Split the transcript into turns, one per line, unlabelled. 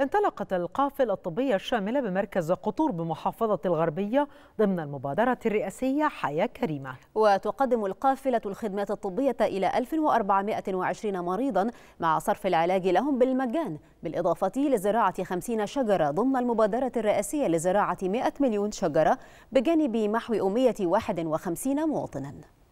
انطلقت القافلة الطبية الشاملة بمركز قطور بمحافظة الغربية ضمن المبادرة الرئاسية حياة كريمة
وتقدم القافلة الخدمات الطبية إلى 1420 مريضا مع صرف العلاج لهم بالمجان بالإضافة لزراعة 50 شجرة ضمن المبادرة الرئاسية لزراعة 100 مليون شجرة بجانب محو أمية 51 مواطنا